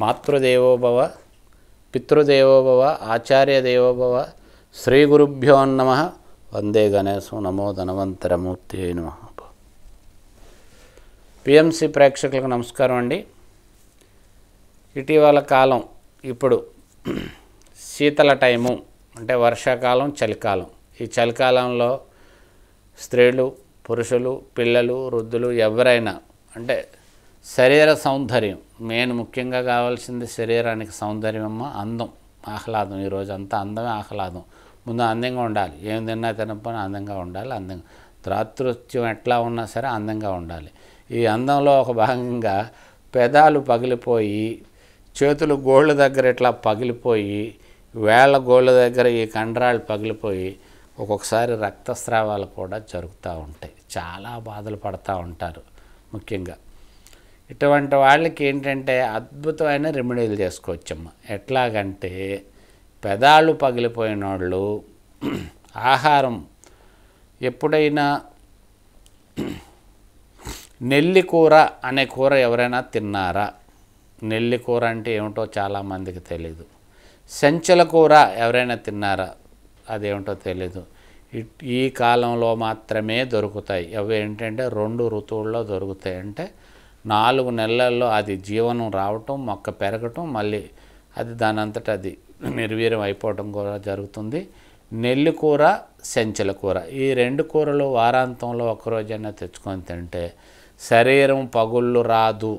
మాతృదేవోభవ పితృదేవోభవ ఆచార్య దేవోభవ శ్రీ గురుభ్యో నమ వందే గణేశం నమో ధనవంతరమూర్తి అయిన పిఎంసి ప్రేక్షకులకు నమస్కారం అండి ఇటీవల కాలం ఇప్పుడు శీతల టైము అంటే వర్షాకాలం చలికాలం ఈ చలికాలంలో స్త్రీలు పురుషులు పిల్లలు వృద్ధులు ఎవరైనా అంటే శరీర సౌందర్యం మెయిన్ ముఖ్యంగా కావాల్సింది శరీరానికి సౌందర్యం అమ్మ అందం ఆహ్లాదం ఈరోజు అంతా అందమే ఆహ్లాదం ముందు అందంగా ఉండాలి ఏం తిన్నా తినకపోయినా అందంగా ఉండాలి అందంగా రాత్రుత్యం ఎట్లా ఉన్నా సరే అందంగా ఉండాలి ఈ అందంలో ఒక భాగంగా పెదాలు పగిలిపోయి చేతులు గోళ్ళ దగ్గర ఇట్లా పగిలిపోయి వేళ్ళ గోళ్ళ దగ్గర ఈ కండరాలు పగిలిపోయి ఒక్కొక్కసారి రక్తస్రావాలు కూడా జరుగుతూ ఉంటాయి చాలా బాధలు పడుతూ ఉంటారు ముఖ్యంగా ఇటువంటి వాళ్ళకి ఏంటంటే అద్భుతమైన రెమెడీలు చేసుకోవచ్చమ్మ ఎట్లాగంటే పెదాలు పగిలిపోయిన వాళ్ళు ఆహారం ఎప్పుడైనా నెల్లి కూర అనే కూర ఎవరైనా తిన్నారా నెల్లి కూర అంటే ఏమిటో చాలామందికి తెలీదు సంచల కూర ఎవరైనా తిన్నారా అదేమిటో తెలీదు ఈ కాలంలో మాత్రమే దొరుకుతాయి అవి ఏంటంటే రెండు ఋతువుల్లో దొరుకుతాయి అంటే నాలుగు నెలల్లో అది జీవనం రావటం మొక్క పెరగటం మళ్ళీ అది దానంతట అది నిర్వీర్యం అయిపోవడం కూడా జరుగుతుంది నెల్లి కూర సెంచల కూర ఈ రెండు కూరలు వారాంతంలో ఒకరోజైనా తెచ్చుకొని తింటే శరీరం పగుళ్ళు రాదు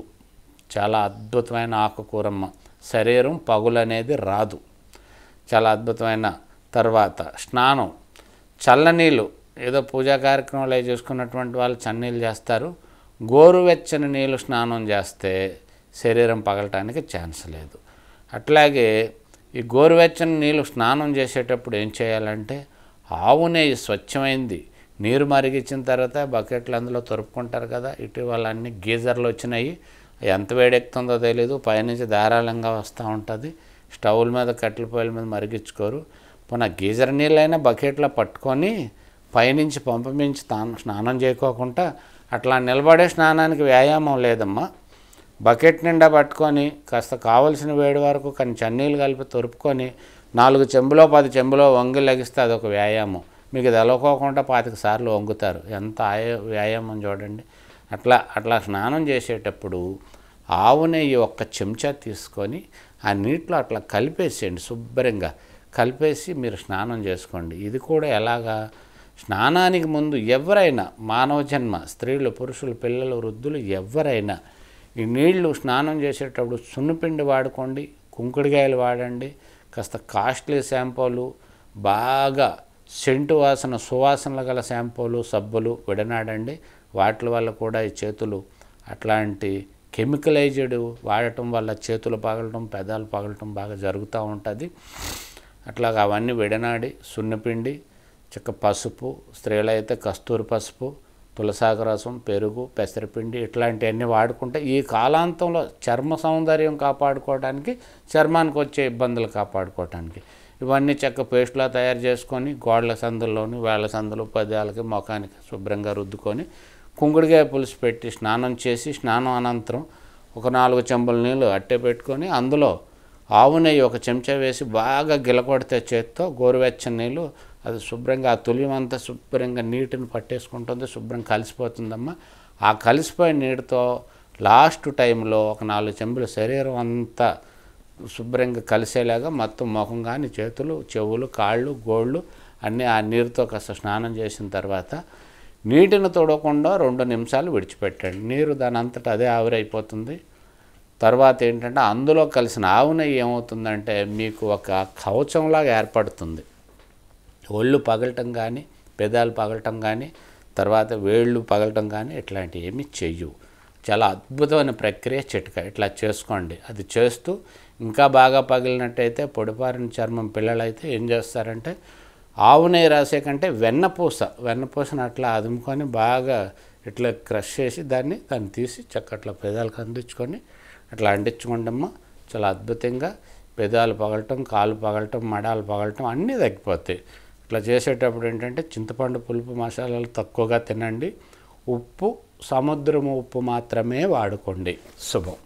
చాలా అద్భుతమైన ఆకుకూరమ్మ శరీరం పగులు అనేది రాదు చాలా అద్భుతమైన తర్వాత స్నానం చల్లనీళ్ళు ఏదో పూజా కార్యక్రమాలు చేసుకున్నటువంటి వాళ్ళు చన్నీళ్ళు చేస్తారు గోరువెచ్చని నీళ్ళు స్నానం చేస్తే శరీరం పగలటానికి ఛాన్స్ లేదు అట్లాగే ఈ గోరువెచ్చని నీళ్ళు స్నానం చేసేటప్పుడు ఏం చేయాలంటే ఆవు నెయ్యి స్వచ్ఛమైంది నీరు మరిగించిన తర్వాత బకెట్లు అందులో తొరుపుకుంటారు కదా ఇటీవల అన్ని గీజర్లు వచ్చినాయి ఎంత వేడెక్కుతుందో తెలీదు పైనుంచి ధారాళంగా వస్తూ ఉంటుంది స్టవ్ల మీద కట్టెల పొయ్యిల మీద మరిగించుకోరు పోనీ గీజర్ నీళ్ళైనా బకెట్లో పట్టుకొని పైనుంచి పంపమించి తా స్నానం చేయకోకుండా అట్లా నిలబడే స్నానానికి వ్యాయామం లేదమ్మా బకెట్ నిండా పట్టుకొని కాస్త కావలసిన వేడి వరకు కానీ చన్నీళ్ళు కలిపి తొరుపుకొని నాలుగు చెంబులో పది చెంబులో వంగి లెగిస్తే అదొక వ్యాయామం మీకు తెలవకోకుండా పాతిక సార్లు వంగుతారు ఎంత ఆయ వ్యాయామం చూడండి అట్లా అట్లా స్నానం చేసేటప్పుడు ఆవు నెయ్యి ఒక్క చెంచా తీసుకొని ఆ నీటిలో అట్లా కలిపేసేయండి శుభ్రంగా కలిపేసి మీరు స్నానం చేసుకోండి ఇది కూడా ఎలాగా స్నానానికి ముందు ఎవరైనా మానవ జన్మ స్త్రీలు పురుషులు పిల్లలు వృద్ధులు ఎవరైనా ఈ నీళ్లు స్నానం చేసేటప్పుడు సున్నిపిండి వాడుకోండి కుంకుడుగాయలు వాడండి కాస్త కాస్ట్లీ షాంపూలు బాగా సెంటు వాసన సువాసనలు గల షాంపూలు సబ్బులు విడనాడండి వాటి వల్ల కూడా ఈ చేతులు అట్లాంటి కెమికలైజ్డ్ వాడటం వల్ల చేతులు పగలటం పెదాలు పగలటం బాగా జరుగుతూ ఉంటుంది అట్లాగా అవన్నీ విడనాడి సున్నపిండి చిక్క పసుపు స్త్రీలైతే కస్తూరి పసుపు రసం పెరుగు పెసరపిండి ఇట్లాంటివన్నీ వాడుకుంటే ఈ కాలాంతంలో చర్మ సౌందర్యం కాపాడుకోవడానికి చర్మానికి వచ్చే ఇబ్బందులు కాపాడుకోవడానికి ఇవన్నీ చెక్క పేస్ట్లా తయారు చేసుకొని గోడల సందుల్లోని వేళ్ల సందులు పదాలకి ముఖానికి శుభ్రంగా రుద్దుకొని కుంగుడికాయ పులుసు పెట్టి స్నానం చేసి స్నానం అనంతరం ఒక నాలుగు చెంబుల నీళ్ళు అట్టే పెట్టుకొని అందులో ఆవు నెయ్యి ఒక చెంచా వేసి బాగా గిలకొడితే చేత్తో గోరువెచ్చని నీళ్ళు అది శుభ్రంగా ఆ తొలిం అంతా శుభ్రంగా నీటిని పట్టేసుకుంటుంది శుభ్రం కలిసిపోతుందమ్మా ఆ కలిసిపోయిన నీటితో లాస్ట్ టైంలో ఒక నాలుగు చెంబుల శరీరం అంతా శుభ్రంగా కలిసేలాగా మొత్తం ముఖం కానీ చేతులు చెవులు కాళ్ళు గోళ్ళు అన్నీ ఆ నీరుతో కాస్త స్నానం చేసిన తర్వాత నీటిని తొడకుండా రెండు నిమిషాలు విడిచిపెట్టండి నీరు దాని అంతటా అదే ఆవిరైపోతుంది తర్వాత ఏంటంటే అందులో కలిసిన ఆవున ఏమవుతుందంటే మీకు ఒక కవచంలాగా ఏర్పడుతుంది ఒళ్ళు పగలటం కానీ పెదాలు పగలటం కానీ తర్వాత వేళ్ళు పగలటం కానీ ఇట్లాంటివి ఏమి చెయ్యు చాలా అద్భుతమైన ప్రక్రియ చిట్క ఇట్లా చేసుకోండి అది చేస్తూ ఇంకా బాగా పగిలినట్టయితే పొడిపారిన చర్మం పిల్లలైతే ఏం చేస్తారంటే ఆవు నెయ్యి రాసే కంటే వెన్నపూస వెన్నపూసను అట్లా అదుముకొని బాగా ఇట్లా క్రష్ చేసి దాన్ని దాన్ని తీసి చక్క అట్లా పెదాలకు అందించుకొని అట్లా అంటించుకుంటామా చాలా అద్భుతంగా పెదాలు పగలటం కాలు పగలటం మడాలు పగలటం అన్నీ తగ్గిపోతాయి ఇట్లా చేసేటప్పుడు ఏంటంటే చింతపండు పులుపు మసాలాలు తక్కువగా తినండి ఉప్పు సముద్రము ఉప్పు మాత్రమే వాడుకోండి శుభం